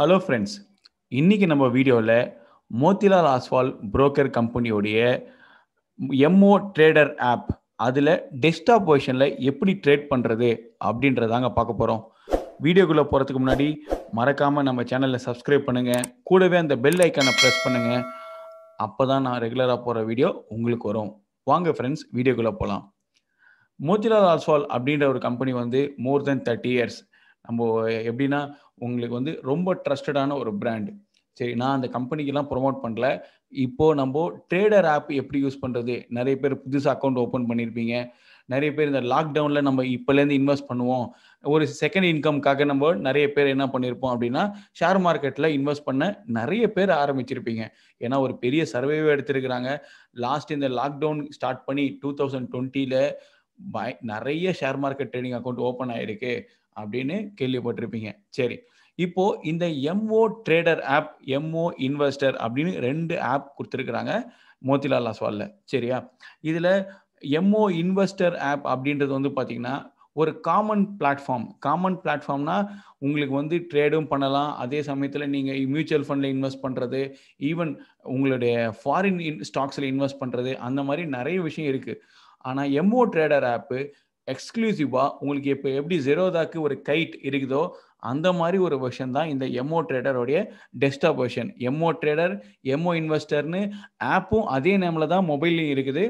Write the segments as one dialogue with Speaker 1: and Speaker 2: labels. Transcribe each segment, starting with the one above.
Speaker 1: hello friends இன்றைக்கி நம்ம வீடியோவில் மோத்திலால் ஆஸ்வால் புரோக்கர் கம்பெனியோடைய எம்ஓ ட்ரேடர் ஆப் அதில் டெஸ்க்டாப் பொசிஷனில் எப்படி ட்ரேட் பண்ணுறது அப்படின்றதாங்க பார்க்க போகிறோம் வீடியோக்குள்ளே போகிறதுக்கு முன்னாடி மறக்காமல் நம்ம சேனலில் சப்ஸ்கிரைப் பண்ணுங்கள் கூடவே அந்த பெல் ஐக்கானை ப்ரெஸ் பண்ணுங்கள் அப்போ தான் நான் ரெகுலராக போகிற வீடியோ உங்களுக்கு வரும் வாங்க ஃப்ரெண்ட்ஸ் வீடியோக்குள்ளே போகலாம் மோத்திலால் ஆஸ்வால் அப்படின்ற ஒரு கம்பெனி வந்து மோர் தென் தேர்ட்டி இயர்ஸ் நம்ம எப்படின்னா உங்களுக்கு வந்து ரொம்ப ட்ரஸ்டடான ஒரு பிராண்டு சரி நான் அந்த கம்பெனிக்கெல்லாம் ப்ரொமோட் பண்ணல இப்போது நம்ம ட்ரேடர் ஆப் எப்படி யூஸ் பண்ணுறது நிறைய பேர் புதுசாக அக்கௌண்ட் ஓப்பன் பண்ணியிருப்பீங்க நிறைய பேர் இந்த லாக்டவுனில் நம்ம இப்போலேருந்து இன்வெஸ்ட் பண்ணுவோம் ஒரு செகண்ட் இன்கம்க்காக நம்ம நிறைய பேர் என்ன பண்ணியிருப்போம் அப்படின்னா ஷேர் மார்க்கெட்டில் இன்வெஸ்ட் பண்ண நிறைய பேர் ஆரம்பிச்சிருப்பீங்க ஏன்னா ஒரு பெரிய சர்வேவே எடுத்திருக்கிறாங்க லாஸ்ட் இந்த லாக்டவுன் ஸ்டார்ட் பண்ணி டூ தௌசண்ட் டுவெண்ட்டியில் நிறைய share market trading account open ஆயிருக்கு அப்படின்னு கேள்விப்பட்டிருப்பீங்க சரி இப்போ இந்த MO trader app MO investor அப்படின்னு ரெண்டு ஆப் கொடுத்துருக்குறாங்க மோத்திலால் அஸ்வாலில் சரியா இதில் எம்ஓ இன்வெஸ்டர் ஆப் அப்படின்றது வந்து பார்த்தீங்கன்னா ஒரு காமன் பிளாட்ஃபார்ம் காமன் பிளாட்ஃபார்ம்னா உங்களுக்கு வந்து ட்ரேடும் பண்ணலாம் அதே சமயத்தில் நீங்கள் மியூச்சுவல் ஃபண்டில் இன்வெஸ்ட் பண்ணுறது ஈவன் உங்களுடைய ஃபாரின் இன் ஸ்டாக்ஸில் இன்வெஸ்ட் பண்ணுறது அந்த மாதிரி நிறைய விஷயம் இருக்குது ஆனால் எம்ஓ ட்ரேடர் ஆப்பு எக்ஸ்க்ளூசிவா உங்களுக்கு இப்போ எப்படி ஜெரோதாக்கு ஒரு கைட் இருக்குதோ அந்த மாதிரி ஒரு வெர்ஷன் தான் இந்த எம்ஓ ட்ரேடருடைய desktop version MO trader MO இன்வெஸ்டர்னு ஆப்பும் அதே நேம்ல தான் மொபைல்லையும் இருக்குது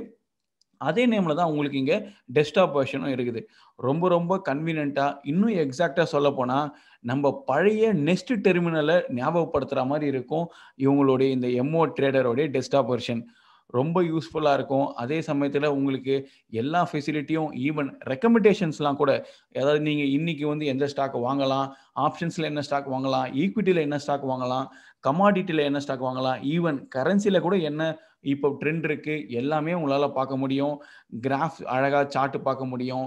Speaker 1: அதே நேமில் தான் உங்களுக்கு இங்கே டெஸ்க்டாப் வெர்ஷனும் இருக்குது ரொம்ப ரொம்ப கன்வீனியண்ட்டாக இன்னும் எக்ஸாக்டா சொல்ல போனா நம்ம பழைய நெஸ்ட் டெர்மினலை ஞாபகப்படுத்துற மாதிரி இருக்கும் இவங்களுடைய இந்த எம்ஓ ட்ரேடருடைய டெஸ்க்டாப் வெர்ஷன் ரொம்ப யூஸ்ஃபுல்லாக இருக்கும் அதே சமயத்தில் உங்களுக்கு எல்லா ஃபெசிலிட்டியும் ஈவன் ரெக்கமெண்டேஷன்ஸ்லாம் கூட அதாவது நீங்கள் இன்றைக்கி வந்து எந்த ஸ்டாக் வாங்கலாம் ஆப்ஷன்ஸில் என்ன ஸ்டாக் வாங்கலாம் ஈக்விட்டியில் என்ன ஸ்டாக் வாங்கலாம் கமாடிட்டியில் என்ன ஸ்டாக் வாங்கலாம் ஈவன் கரன்சியில் கூட என்ன இப்போ ட்ரெண்ட் இருக்குது எல்லாமே உங்களால் பார்க்க முடியும் கிராஃப் அழகாக சார்ட்டு பார்க்க முடியும்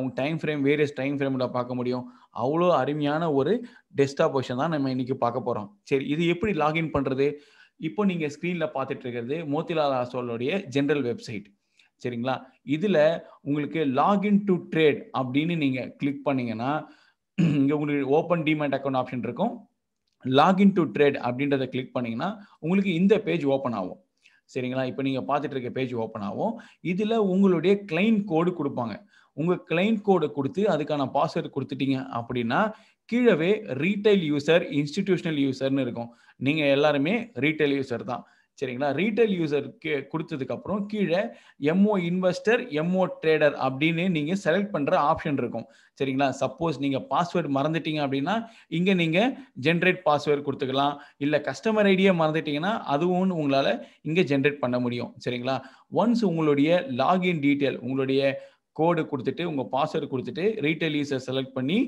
Speaker 1: உங்கள் டைம் ஃப்ரேம் வேரியஸ் டைம் ஃப்ரேமில் பார்க்க முடியும் அவ்வளோ அருமையான ஒரு டெஸ்க்டாப் பொசிஷன் தான் நம்ம இன்றைக்கி பார்க்க போகிறோம் சரி இது எப்படி லாகின் பண்ணுறது இப்போ நீங்கள் ஸ்க்ரீனில் பார்த்துட்டு இருக்கிறது மோத்திலால் ஆஸ்வாலுடைய ஜென்ரல் வெப்சைட் சரிங்களா இதில் உங்களுக்கு லாகின் டு ட்ரேட் அப்படின்னு நீங்கள் கிளிக் பண்ணிங்கன்னா இங்கே உங்களுக்கு ஓப்பன் டிமேட் அக்கௌண்ட் ஆப்ஷன் இருக்கும் லாகின் டு ட்ரேட் அப்படின்றத கிளிக் பண்ணிங்கன்னா உங்களுக்கு இந்த பேஜ் ஓப்பன் ஆகும் சரிங்களா இப்போ நீங்கள் பார்த்துட்டு இருக்க பேஜ் ஓப்பன் ஆகும் இதில் உங்களுடைய கிளைன் கோடு கொடுப்பாங்க உங்கள் கிளைன் கோடை கொடுத்து அதுக்கான பாஸ்வேர்டு கொடுத்துட்டீங்க அப்படின்னா கீழவே ரீட்டைல் யூசர் இன்ஸ்டிடியூஷனல் யூசர்னு இருக்கும் நீங்கள் எல்லாருமே ரீட்டைல் யூசர் தான் சரிங்களா ரீட்டைல் யூசருக்கு கொடுத்ததுக்கப்புறம் கீழே எம்ஓ இன்வெஸ்டர் எம்ஓ ட்ரேடர் அப்படின்னு நீங்கள் செலக்ட் பண்ணுற ஆப்ஷன் இருக்கும் சரிங்களா சப்போஸ் நீங்கள் பாஸ்வேர்டு மறந்துட்டீங்க அப்படின்னா இங்கே நீங்கள் ஜென்ரேட் பாஸ்வேர்டு கொடுத்துக்கலாம் இல்லை கஸ்டமர் ஐடியை மறந்துட்டீங்கன்னா அதுவும் உங்களால் இங்கே ஜென்ரேட் பண்ண முடியும் சரிங்களா ஒன்ஸ் உங்களுடைய லாகின் டீட்டெயில் உங்களுடைய கோடு கொடுத்துட்டு உங்கள் பாஸ்வேர்டு கொடுத்துட்டு யூஸை செலக்ட் பண்ணி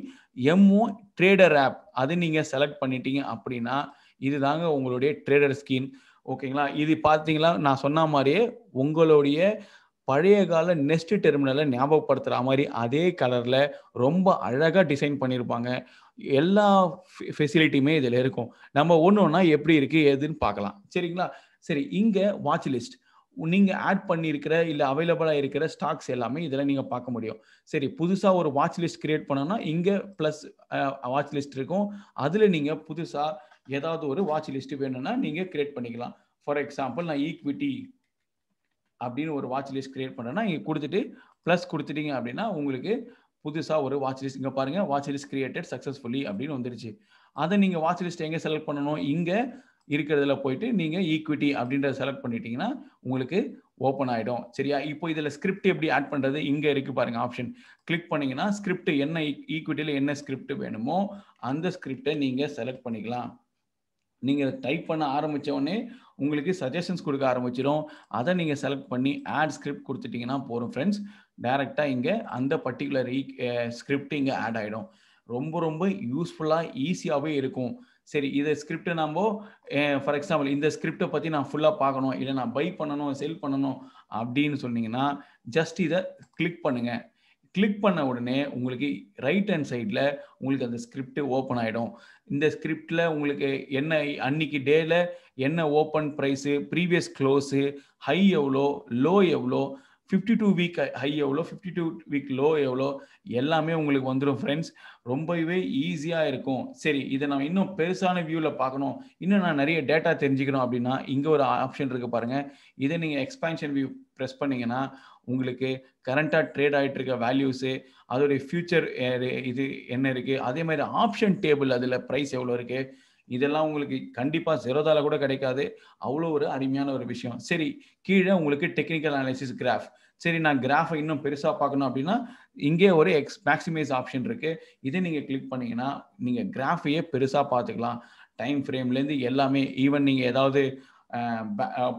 Speaker 1: எம்ஓ ட்ரேடர் ஆப் அது நீங்கள் செலக்ட் பண்ணிட்டீங்க அப்படின்னா இதுதாங்க உங்களுடைய ட்ரேடர் ஸ்கீன் ஓகேங்களா இது பார்த்தீங்களா நான் சொன்ன மாதிரியே உங்களுடைய பழைய கால நெஸ்ட் டெர்மினலை ஞாபகப்படுத்துகிற மாதிரி அதே கலரில் ரொம்ப அழகாக டிசைன் பண்ணியிருப்பாங்க எல்லா ஃபெசிலிட்டியுமே இதில் இருக்கும் நம்ம ஒன்று ஒன்றா எப்படி இருக்குது எதுன்னு பார்க்கலாம் சரிங்களா சரி இங்கே வாட்ச் லிஸ்ட் நீங்கள் ஆட் பண்ணியிருக்கிற இல்லை அவைலபிளாக இருக்கிற ஸ்டாக்ஸ் எல்லாமே இதுல நீங்கள் பார்க்க முடியும் சரி புதுசாக ஒரு வாட்ச் லிஸ்ட் கிரியேட் பண்ணோன்னா இங்கே ப்ளஸ் வாட்ச் லிஸ்ட் இருக்கும் அதில் நீங்கள் புதுசாக ஏதாவது ஒரு வாட்ச் லிஸ்ட் வேணும்னா நீங்கள் கிரியேட் பண்ணிக்கலாம் ஃபார் எக்ஸாம்பிள் நான் ஈக்விட்டி அப்படின்னு ஒரு வாட்ச் லிஸ்ட் கிரியேட் பண்ணேன்னா இங்க கொடுத்துட்டு ப்ளஸ் கொடுத்துட்டீங்க அப்படின்னா உங்களுக்கு புதுசாக ஒரு வாட்ச் லிஸ்ட் இங்கே பாருங்கள் வாட்ச் லிஸ்ட் கிரியேட்டட் சக்ஸஸ்ஃபுல்லி அப்படின்னு வந்துருச்சு அதை நீங்கள் வாட்ச் லிஸ்ட் எங்கே செலக்ட் பண்ணணும் இங்கே இருக்கிறதுல போயிட்டு நீங்கள் ஈக்விட்டி அப்படின்றத செலக்ட் பண்ணிட்டீங்கன்னா உங்களுக்கு ஓப்பன் ஆகிடும் சரியா இப்போ இதில் ஸ்கிரிப்ட் எப்படி ஆட் பண்ணுறது இங்கே இருக்குது பாருங்கள் ஆப்ஷன் கிளிக் பண்ணிங்கன்னா ஸ்கிரிப்ட் என்ன ஈக்விட்டியில e-, என்ன ஸ்கிரிப்ட் வேணுமோ அந்த ஸ்கிரிப்டை நீங்கள் செலக்ட் பண்ணிக்கலாம் நீங்கள் டைப் பண்ண ஆரம்பிச்ச உடனே உங்களுக்கு சஜஷன்ஸ் கொடுக்க ஆரம்பிச்சிடும் அதை நீங்கள் செலக்ட் பண்ணி ஆட் ஸ்கிரிப்ட் கொடுத்துட்டிங்கன்னா போகிறோம் ஃப்ரெண்ட்ஸ் டைரக்டா இங்கே அந்த பர்டிகுலர் ஸ்கிரிப்ட் இங்கே ஆட் ஆகிடும் ரொம்ப ரொம்ப யூஸ்ஃபுல்லாக ஈஸியாகவே இருக்கும் சரி இதை ஸ்கிரிப்ட் நம்ம ஃபார் எக்ஸாம்பிள் இந்த ஸ்கிரிப்டை பற்றி நான் ஃபுல்லாக பார்க்கணும் இல்லை நான் பை பண்ணணும் செல் பண்ணணும் அப்படின்னு சொன்னீங்கன்னா ஜஸ்ட் இதை கிளிக் பண்ணுங்கள் கிளிக் பண்ண உடனே உங்களுக்கு ரைட் ஹேண்ட் சைடில் உங்களுக்கு அந்த ஸ்கிரிப்ட் ஓப்பன் ஆகிடும் இந்த ஸ்கிரிப்டில் உங்களுக்கு என்ன அன்னைக்கு டேயில் என்ன open price previous close high எவ்வளோ லோ எவ்வளோ ஃபிஃப்டி டூ வீக் ஹை எவ்வளோ ஃபிஃப்டி டூ வீக் லோ எவ்வளோ எல்லாமே உங்களுக்கு வந்துடும் ஃப்ரெண்ட்ஸ் ரொம்பவே ஈஸியாக இருக்கும் சரி இதை நம்ம இன்னும் பெருசான வியூவில் பார்க்கணும் இன்னும் நான் நிறைய டேட்டா தெரிஞ்சுக்கணும் அப்படின்னா இங்கே ஒரு ஆப்ஷன் இருக்குது பாருங்கள் இதை நீங்கள் எக்ஸ்பான்ஷன் வியூ ப்ரெஸ் பண்ணிங்கன்னா உங்களுக்கு கரண்ட்டாக ட்ரேட் ஆகிட்டு இருக்க வேல்யூஸு அதோடைய ஃபியூச்சர் இது என்ன இருக்குது அதே மாதிரி ஆப்ஷன் டேபிள் அதில் ப்ரைஸ் எவ்வளோ இருக்குது இதெல்லாம் உங்களுக்கு கண்டிப்பாக ஜெரோதால கூட கிடைக்காது அவ்வளோ ஒரு அருமையான ஒரு விஷயம் சரி கீழே உங்களுக்கு டெக்னிக்கல் அனாலிசிஸ் கிராஃப் சரி நான் கிராஃபை இன்னும் பெருசாக பார்க்கணும் அப்படின்னா இங்கே ஒரு எக்ஸ் மேக்சிமைஸ் ஆப்ஷன் இருக்குது இதை நீங்கள் கிளிக் பண்ணிங்கன்னா நீங்கள் கிராஃபையே பெருசாக பார்த்துக்கலாம் டைம் ஃப்ரேம்லேருந்து எல்லாமே ஈவன் நீங்கள் ஏதாவது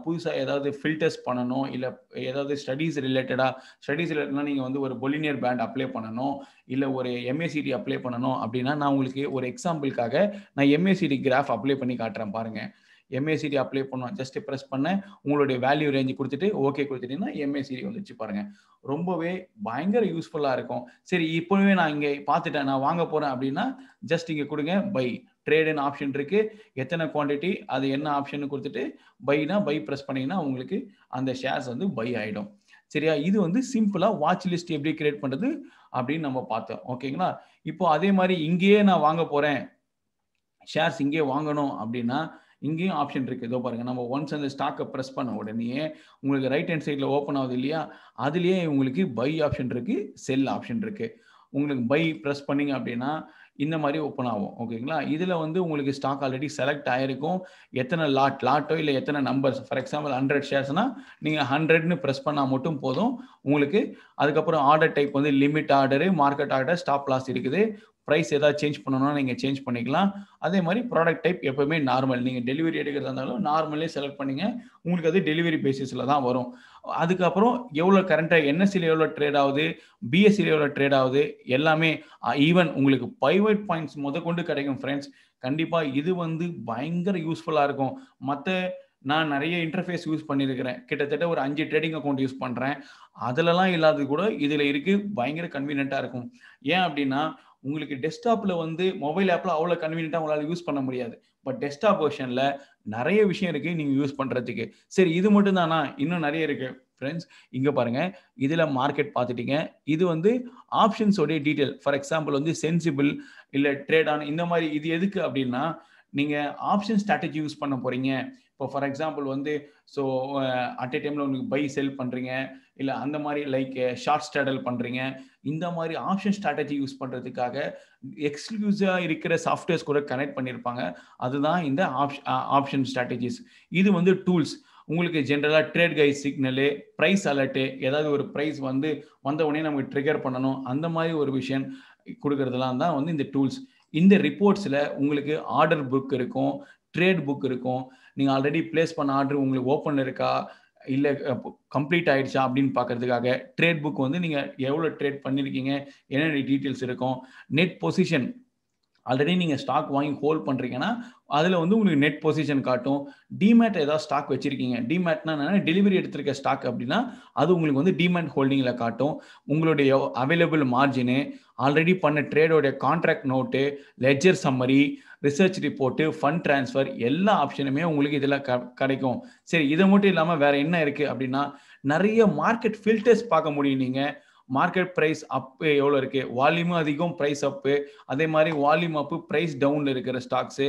Speaker 1: புதுசாக ஏதாவது ஃபில்டர்ஸ் பண்ணணும் இல்லை ஏதாவது ஸ்டடீஸ் ரிலேட்டடாக ஸ்டடீஸ் ரிலேட்டடாக நீங்கள் வந்து ஒரு பொலினியர் பேண்ட் அப்ளை பண்ணணும் இல்லை ஒரு எம்ஏசிடி அப்ளை பண்ணணும் அப்படின்னா நான் உங்களுக்கு ஒரு எக்ஸாம்பிளுக்காக நான் எம்ஏசிடி கிராஃப் அப்ளை பண்ணி காட்டுறேன் பாருங்கள் எம்ஏசிடி அப்ளை பண்ணுவோம் ஜஸ்ட் ப்ரெஸ் பண்ண உங்களுடைய வேல்யூ ரேஞ்சு கொடுத்துட்டு ஓகே கொடுத்துட்டீங்கன்னா எம்ஏசிடி வந்துச்சு பாருங்கள் ரொம்பவே பயங்கர யூஸ்ஃபுல்லாக இருக்கும் சரி இப்போவே நான் இங்கே பார்த்துட்டேன் நான் வாங்க போகிறேன் அப்படின்னா ஜஸ்ட் இங்கே கொடுங்க பை ட்ரேடுன்னு ஆப்ஷன் இருக்குது எத்தனை குவான்டிட்டி அது என்ன ஆப்ஷன் கொடுத்துட்டு பைனா பை ப்ரெஸ் பண்ணிங்கன்னா உங்களுக்கு அந்த ஷேர்ஸ் வந்து பை ஆகிடும் சரியா இது வந்து சிம்பிளாக வாட்ச் லிஸ்ட் எப்படி கிரியேட் பண்ணுறது அப்படின்னு நம்ம பார்த்தோம் ஓகேங்களா இப்போ அதே மாதிரி இங்கேயே நான் வாங்க போகிறேன் ஷேர்ஸ் இங்கே வாங்கணும் அப்படின்னா இங்கேயும் ஆப்ஷன் இருக்குது இதோ பாருங்கள் நம்ம ஒன்ஸ் அந்த ஸ்டாக்கை ப்ரெஸ் பண்ண உடனே உங்களுக்கு ரைட் ஹேண்ட் சைடில் ஓப்பன் ஆகுது இல்லையா அதுலேயே உங்களுக்கு பை ஆப்ஷன் இருக்குது செல் ஆப்ஷன் இருக்குது உங்களுக்கு பை ப்ரெஸ் பண்ணிங்க அப்படின்னா இந்த மாதிரி ஓப்பன் ஆகும் ஓகேங்களா இதில் வந்து உங்களுக்கு ஸ்டாக் ஆல்ரெடி செலக்ட் ஆகிருக்கும் எத்தனை லாட் லாட்டோ இல்லை எத்தனை நம்பர்ஸ் ஃபார் எக்ஸாம்பிள் ஹண்ட்ரட் ஷேர்ஸ்னா நீங்கள் ஹண்ட்ரட்னு ப்ரெஸ் பண்ணால் மட்டும் போதும் உங்களுக்கு அதுக்கப்புறம் ஆர்டர் டைப் வந்து limit order market order stop loss இருக்குது ப்ரைஸ் ஏதாவது சேஞ்ச் பண்ணணும்னா நீங்கள் சேஞ்ச் பண்ணிக்கலாம் அதே மாதிரி ப்ராடக்ட் டைப் எப்போவுமே நார்மல் நீங்கள் டெலிவரி எடுக்கிறதா இருந்தாலும் நார்மலே செலக்ட் பண்ணிங்க உங்களுக்கு அது டெலிவரி பேசிஸில் தான் வரும் அதுக்கப்புறம் எவ்வளோ கரண்ட்டாக என்எஸ்சியில் எவ்வளோ ட்ரேட் ஆகுது பிஎஸ்சியில் எவ்வளோ ட்ரேட் ஆகுது எல்லாமே ஈவன் உங்களுக்கு பைவேட் பாயிண்ட்ஸ் முத கொண்டு கிடைக்கும் ஃப்ரெண்ட்ஸ் கண்டிப்பாக இது வந்து பயங்கர யூஸ்ஃபுல்லாக இருக்கும் மற்ற நான் நிறைய இன்டர்ஃபேஸ் யூஸ் பண்ணியிருக்கிறேன் கிட்டத்தட்ட ஒரு அஞ்சு ட்ரேடிங் அக்கௌண்ட் யூஸ் பண்ணுறேன் அதிலலாம் இல்லாதது கூட இதில் இருக்குது பயங்கர கன்வீனியண்ட்டாக இருக்கும் ஏன் அப்படின்னா உங்களுக்கு டெஸ்க்டாப்ல வந்து மொபைல் ஆப்ல அவ்வளோ கன்வீனியன்ட்டா உங்களால் யூஸ் பண்ண முடியாது பட் டெஸ்க்டாப் வெர்ஷன்ல நிறைய விஷயம் இருக்கு நீங்க யூஸ் பண்றதுக்கு சரி இது மட்டும் தானா இன்னும் நிறைய இருக்கு ஃப்ரெண்ட்ஸ் இங்கே பாருங்க இதில் மார்க்கெட் பார்த்துட்டீங்க இது வந்து ஆப்ஷன்ஸோடைய டீட்டெயில் ஃபார் எக்ஸாம்பிள் வந்து சென்சிபிள் இல்லை ட்ரேட் ஆன் இந்த மாதிரி இது எதுக்கு அப்படின்னா நீங்கள் ஆப்ஷன் ஸ்ட்ராட்டஜி யூஸ் பண்ண போகிறீங்க இப்போ ஃபார் எக்ஸாம்பிள் வந்து ஸோ அட் எ டைமில் உங்களுக்கு பை செல் பண்ணுறீங்க இல்லை அந்த மாதிரி லைக் ஷார்ட் ஸ்டாடல் பண்ணுறீங்க இந்த மாதிரி ஆப்ஷன் ஸ்ட்ராட்டஜி யூஸ் பண்ணுறதுக்காக எக்ஸ்க்ளூசிவாக இருக்கிற சாஃப்ட்வேர்ஸ் கூட கனெக்ட் பண்ணியிருப்பாங்க அதுதான் இந்த ஆப்ஷன் ஸ்ட்ராட்டஜிஸ் இது வந்து டூல்ஸ் உங்களுக்கு ஜென்ரலாக ட்ரேட் கை சிக்னலு ப்ரைஸ் அலர்ட்டு ஏதாவது ஒரு ப்ரைஸ் வந்து வந்த உடனே நமக்கு ட்ரிகர் பண்ணணும் அந்த மாதிரி ஒரு விஷயம் கொடுக்கறதுலாம் தான் வந்து இந்த டூல்ஸ் இந்த ரிப்போர்ட்ஸில் உங்களுக்கு ஆர்டர் புக் இருக்கும் ட்ரேட் புக் இருக்கும் நீங்கள் ஆல்ரெடி பிளேஸ் பண்ண ஆர்டர் உங்களுக்கு ஓப்பன் இருக்கா இல்லை கம்ப்ளீட் ஆயிடுச்சா அப்படின்னு பார்க்கறதுக்காக ட்ரேட் புக் வந்து நீங்கள் எவ்வளோ ட்ரேட் பண்ணியிருக்கீங்க என்னென்ன டீட்டெயில்ஸ் இருக்கும் நெட் பொசிஷன் ஆல்ரெடி நீங்கள் ஸ்டாக் வாங்கி ஹோல்ட் பண்ணுறீங்கன்னா அதில் வந்து உங்களுக்கு நெட் பொசிஷன் காட்டும் டிமேட் ஏதாவது ஸ்டாக் வச்சிருக்கீங்க டிமேட்னா என்ன டெலிவரி எடுத்திருக்க ஸ்டாக் அப்படின்னா அது உங்களுக்கு வந்து டிமேட் ஹோல்டிங்கில் காட்டும் உங்களுடைய அவைலபிள் மார்ஜினு ஆல்ரெடி பண்ண ட்ரேடோடைய contract note ledger summary research report fund transfer எல்லா ஆப்ஷனுமே உங்களுக்கு இதில் க கிடைக்கும் சரி இதை மட்டும் இல்லாமல் வேறு என்ன இருக்குது அப்படின்னா நிறைய மார்க்கெட் ஃபில்டர்ஸ் பார்க்க முடியும் நீங்கள் மார்க்கெட் ப்ரைஸ் அப்பு எவ்வளோ இருக்குது வால்யூமும் அதிகம் ப்ரைஸ் அப்பு அதே மாதிரி வால்யூம் அப்பு ப்ரைஸ் டவுனில் இருக்கிற ஸ்டாக்ஸு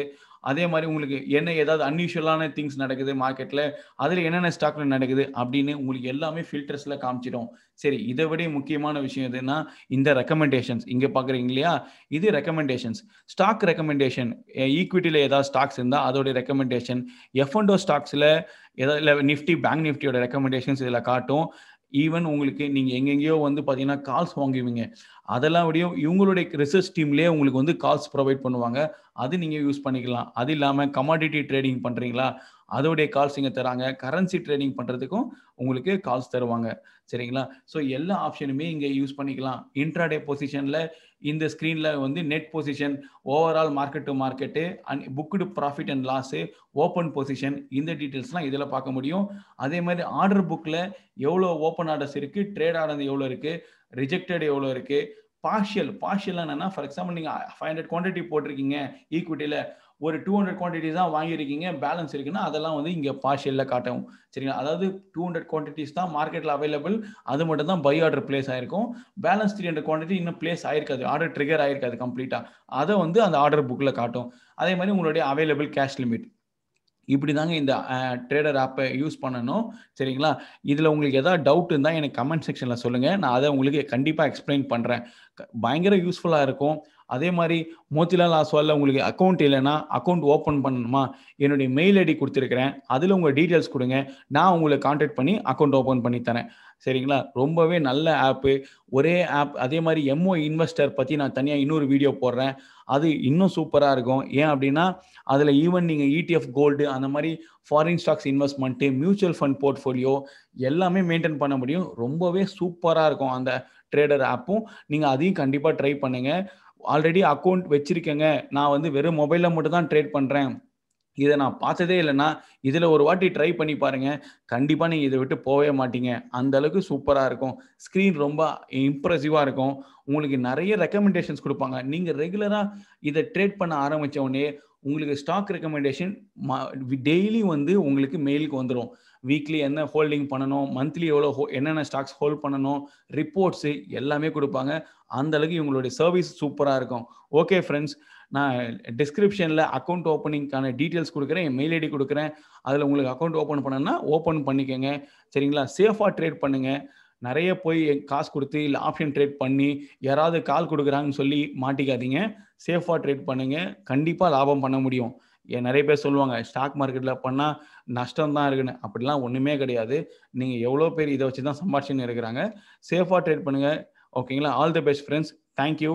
Speaker 1: அதே மாதிரி உங்களுக்கு என்ன ஏதாவது அன்யூஷுவலான திங்ஸ் நடக்குது மார்க்கெட்டில் அதில் என்னென்ன ஸ்டாக்ல நடக்குது அப்படின்னு உங்களுக்கு எல்லாமே ஃபில்டர்ஸில் காமிச்சிடும் சரி இதை விட முக்கியமான விஷயம் எதுன்னா இந்த ரெக்கமெண்டேஷன்ஸ் இங்கே பார்க்குறீங்க இல்லையா இது ரெக்கமெண்டேஷன்ஸ் ஸ்டாக் ரெக்கமெண்டேஷன் ஈக்விட்டியில் ஏதாவது ஸ்டாக்ஸ் இருந்தால் அதோடைய ரெக்கமெண்டேஷன் எஃப்என்டோ ஸ்டாக்ஸில் ஏதாவது இல்லை நிஃப்டி பேங்க் நிஃப்டியோட ரெக்கமெண்டேஷன்ஸ் இதில் காட்டும் ஈவன் உங்களுக்கு நீங்கள் எங்கெங்கேயோ வந்து பார்த்தீங்கன்னா கால்ஸ் வாங்குவீங்க அதெல்லாம் விடையும் இவங்களுடைய ரிசர்ச் டீம்லேயே உங்களுக்கு வந்து கால்ஸ் ப்ரொவைட் பண்ணுவாங்க அது நீங்கள் யூஸ் பண்ணிக்கலாம் அது இல்லாமல் கமாடிட்டி ட்ரேடிங் பண்ணுறீங்களா அதோடைய கால்ஸ் இங்கே தராங்க கரன்சி ட்ரேடிங் பண்ணுறதுக்கும் உங்களுக்கு கால்ஸ் தருவாங்க சரிங்களா ஸோ எல்லா ஆப்ஷனுமே இங்கே யூஸ் பண்ணிக்கலாம் இன்ட்ராடே பொசிஷனில் இந்த ஸ்க்ரீனில் வந்து net position overall market to market and booked profit and loss open position இந்த டீட்டெயில்ஸ்லாம் இதில் பார்க்க முடியும் அதே மாதிரி ஆர்டர் புக்கில் எவ்வளோ ஓப்பன் ஆர்டர்ஸ் இருக்குது ட்ரேட் ஆர்டர் எவ்வளோ இருக்குது ரிஜெக்டட் எவ்வளோ இருக்குது பார்ஷியல் பார்ஷியல் என்னன்னா ஃபார் எக்ஸாம்பிள் நீங்கள் ஃபைவ் ஹண்ட்ரட் குவான்டிட்டி போட்டிருக்கீங்க ஈக்விட்டியில் ஒரு டூ ஹண்ட்ரட் குவான்டிட்டிஸ் தான் வாங்கியிருக்கீங்க பேலன்ஸ் இருக்குன்னா அதெல்லாம் வந்து இங்கே பார்ஷியலில் காட்டவும் சரிங்களா அதாவது டூ ஹண்ட்ரட் குவான்டிட்டிஸ் தான் மார்க்கெட்டில் அவைலபிள் அது மட்டும் தான் பை ஆர்டர் பிளேஸ் ஆயிருக்கும் பேலன்ஸ் த்ரீ ஹண்ட்ரட் குவான்டிட்டி இன்னும் பிளேஸ் ஆயிருக்காது ஆர்டர் ட்ரிகர் ஆயிருக்காது கம்ப்ளீட்டாக அதை வந்து அந்த ஆர்டர் புக்கில் காட்டும் அதே மாதிரி உங்களுடைய அவைலபிள் கேஷ் லிமிட் இப்படி தாங்க இந்த ட்ரேடர் ஆப்பை யூஸ் பண்ணணும் சரிங்களா இதில் உங்களுக்கு எதாவது டவுட் இருந்தால் எனக்கு கமெண்ட் செக்ஷனில் சொல்லுங்கள் நான் அதை உங்களுக்கு கண்டிப்பாக எக்ஸ்பிளைன் பண்ணுறேன் பயங்கர யூஸ்ஃபுல்லாக இருக்கும் அதே மாதிரி மோத்திலால் ஆஸ்வாலில் உங்களுக்கு அக்கௌண்ட் இல்லைன்னா அக்கௌண்ட் ஓப்பன் பண்ணணுமா என்னுடைய மெயில் ஐடி கொடுத்துருக்குறேன் அதில் உங்கள் டீட்டெயில்ஸ் கொடுங்க நான் உங்களை காண்டாக்ட் பண்ணி அக்கௌண்ட் ஓப்பன் பண்ணி தரேன் சரிங்களா ரொம்பவே நல்ல ஆப்பு ஒரே ஆப் அதே மாதிரி எம்ஓ இன்வெஸ்டர் பற்றி நான் தனியாக இன்னொரு வீடியோ போடுறேன் அது இன்னும் சூப்பராக இருக்கும் ஏன் அப்படின்னா அதில் ஈவன் நீங்கள் இடிஎஃப் e கோல்டு அந்த மாதிரி foreign stocks investment mutual fund portfolio எல்லாமே மெயின்டைன் பண்ண முடியும் ரொம்பவே சூப்பராக இருக்கும் அந்த ட்ரேடர் ஆப்பும் நீங்கள் அதையும் கண்டிப்பாக ட்ரை பண்ணுங்கள் ஆல்ரெடி அக்கௌண்ட் வச்சிருக்கேங்க நான் வந்து வெறும் மொபைலில் மட்டும் தான் ட்ரேட் பண்ணுறேன் இதை நான் பார்த்ததே இல்லைன்னா இதில் ஒரு வாட்டி ட்ரை பண்ணி பாருங்கள் கண்டிப்பாக நீங்கள் இதை விட்டு போகவே மாட்டீங்க அந்த அளவுக்கு சூப்பராக இருக்கும் ஸ்க்ரீன் ரொம்ப இம்ப்ரெசிவாக இருக்கும் உங்களுக்கு நிறைய ரெக்கமெண்டேஷன்ஸ் கொடுப்பாங்க நீங்கள் ரெகுலராக இதை ட்ரேட் பண்ண ஆரம்பித்த உடனே உங்களுக்கு ஸ்டாக் ரெக்கமெண்டேஷன் டெய்லி வந்து உங்களுக்கு மெயிலுக்கு வந்துடும் வீக்லி என்ன ஹோல்டிங் பண்ணணும் மந்த்லி எவ்வளோ ஹோ என்னென்ன ஸ்டாக்ஸ் ஹோல்ட் பண்ணணும் ரிப்போர்ட்ஸு எல்லாமே கொடுப்பாங்க அந்த அளவுக்கு இவங்களுடைய சர்வீஸ் சூப்பராக இருக்கும் ஓகே ஃப்ரெண்ட்ஸ் நான் டிஸ்கிரிப்ஷனில் அக்கௌண்ட் ஓப்பனிங்க்கான டீட்டெயில்ஸ் கொடுக்குறேன் என் மெயில் ஐடி கொடுக்குறேன் அதில் உங்களுக்கு அக்கௌண்ட் ஓப்பன் பண்ணணும்னா ஓப்பன் பண்ணிக்கோங்க சரிங்களா சேஃபாக ட்ரேட் பண்ணுங்கள் நிறைய போய் காசு கொடுத்து இல்லை ஆப்ஷன் ட்ரேட் பண்ணி யாராவது கால் கொடுக்குறாங்கன்னு சொல்லி மாட்டிக்காதீங்க சேஃபாக ட்ரேட் பண்ணுங்கள் கண்டிப்பாக லாபம் பண்ண முடியும் ஏன் நிறைய பேர் சொல்லுவாங்க ஸ்டாக் மார்க்கெட்டில் பண்ணால் நஷ்டம் தான் இருக்குன்னு அப்படிலாம் ஒன்றுமே கிடையாது நீங்கள் எவ்வளோ பேர் இதை வச்சு தான் சம்பாதிச்சுன்னு இருக்கிறாங்க சேஃபாக ட்ரேட் பண்ணுங்கள் ஓகேங்களா all the best friends thank you